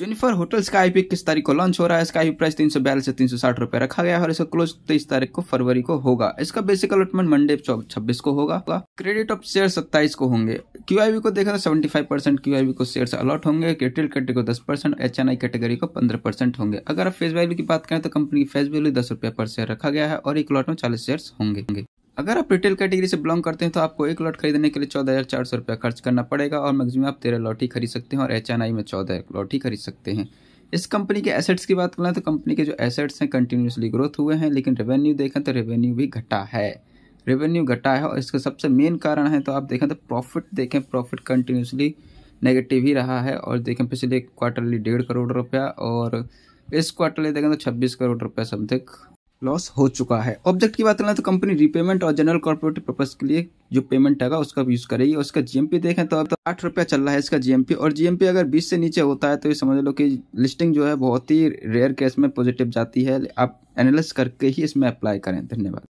Jennifer hotel का P किस तारीख को लॉन्च हो रहा है इसका आई प्राइस तीन सौ बयालीस से तीन सौ साठ रुपये रखा गया है और इसका क्लोज तेईस तारीख को फरवरी को होगा इसका बेसिक अलॉटमेंट मंडे छब्बीस को होगा क्रेडिट ऑफ शेयर सत्ताईस को होंगे क्यूआईवी को देखा तो सेवेंटी फाइव परसेंट क्यूआईवी को शेयर अलॉट होंगे रिटेल कैटेगरी को दस percent H N I category को पंद्रह परसेंट होंगे अगर आप फेस वैल्यू की बात करें तो कंपनी की फेस वैल्यू दस रुपये पर शेयर रखा गया है और एक लॉट में चालीस शेयर होंगे अगर आप रिटेल कैटेगरी से बिलोंग करते हैं तो आपको एक लॉट खरीदने के लिए चौदह हज़ार चार सौ रुपया खर्च करना पड़ेगा और मैक्सिमम आप तेरह लॉट ही खरीद सकते हैं और एच एन आई में चौदह लॉट ही खरीद सकते हैं इस कंपनी के एसेट्स की बात करें तो कंपनी के जो एसेट्स हैं कंटिन्यूसली ग्रोथ हुए हैं लेकिन रेवेन्यू देखें तो रेवेन्यू भी घटा है रेवेन्यू घटा है और इसका सबसे मेन कारण है तो आप देखें तो प्रॉफिट देखें प्रॉफिट कंटिन्यूसली नेगेटिव ही रहा है और देखें पिछले क्वार्टरली डेढ़ करोड़ रुपया और इस क्वार्टरली देखें तो छब्बीस करोड़ रुपया समथिंग लॉस हो चुका है ऑब्जेक्ट की बात करें तो कंपनी रिपेमेंट और जनरल कॉर्पोरेट पर्पज के लिए जो पेमेंट आएगा उसका यूज करेगी उसका जीएमपी देखें तो अब तो आठ रुपया चल रहा है इसका जीएमपी और जीएमपी अगर बीस से नीचे होता है तो ये समझ लो कि लिस्टिंग जो है बहुत ही रेयर केस में पॉजिटिव जाती है आप एनालिस करके ही इसमें अप्लाई करें धन्यवाद